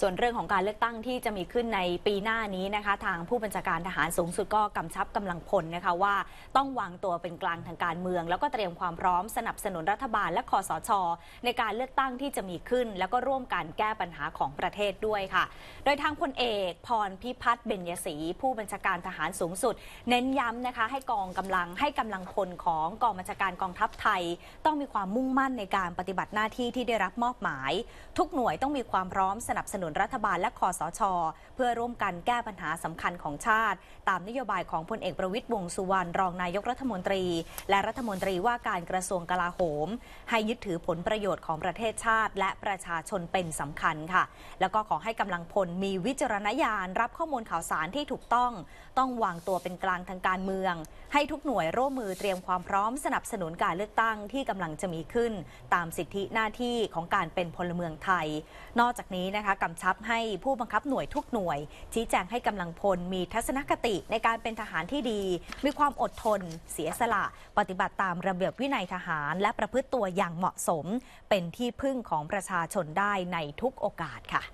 ส่วนเรื่องของการเลือกตั้งที่จะมีขึ้นในปีหน้านี้นะคะทางผู้บัญชาการทหารสูงสุด ก็กำชับกำลังพลนะคะว่าต้องวางตัวเป็นกลางทางการเมือง แล้วก็เตรียมความพร้อมสนับสนุนรัฐบาลและคอสชในการเลือกตั้งที่จะมีขึ้น แล้วก็ร่วมกันแก้ปัญหาของประเทศด้วยค่ะ โดยทางพลเอกพรพิพัฒน์เบญยศรีผู้บัญชาการทหารสูงสุด เน้นย้ำนะคะให้กองกำลังให้กำลังพลของกองบัญชาการกองทัพไทย ต้องมีความมุ่งมั่นในการปฏิบัติหน้าที่ที่ได้รับมอบหมาย ทุกหน่วยต้องมีความพร้อมสนับสนุนุนรัฐบาลและคอสชเพื่อร่วมกันแก้ปัญหาสำคัญของชาติ ตามนโยบายของพลเอกประวิตยวงสุวรรณรองนายกรัฐมนตรี และรัฐมนตรีว่าการกระทรวงกลาโหม ให้ยึดถือผลประโยชน์ของประเทศชาติ และประชาชนเป็นสำคัญค่ะ แล้วก็ขอให้กำลังพลมีวิจารณญาณรับข้อมูลข่าวสารที่ถูกต้อง ต้องวางตัวเป็นกลางทางการเมือง ให้ทุกหน่วยร่วมมือเตรียมความพร้อมสนับสนุนการเลือกตั้งที่กำลังจะมีขึ้น ตามสิทธิหน้าที่ของการเป็นพลเมืองไทย นอกจากนี้นะคะกำำชับให้ผู้บังคับหน่วยทุกหน่วย ชี้แจงให้กำลังพลมีทัศนคติในการเป็นทหารที่ดี มีความอดทน เสียสละ ปฏิบัติตามระเบียบวินัยทหาร และประพฤติตัวอย่างเหมาะสม เป็นที่พึ่งของประชาชนได้ในทุกโอกาสค่ะ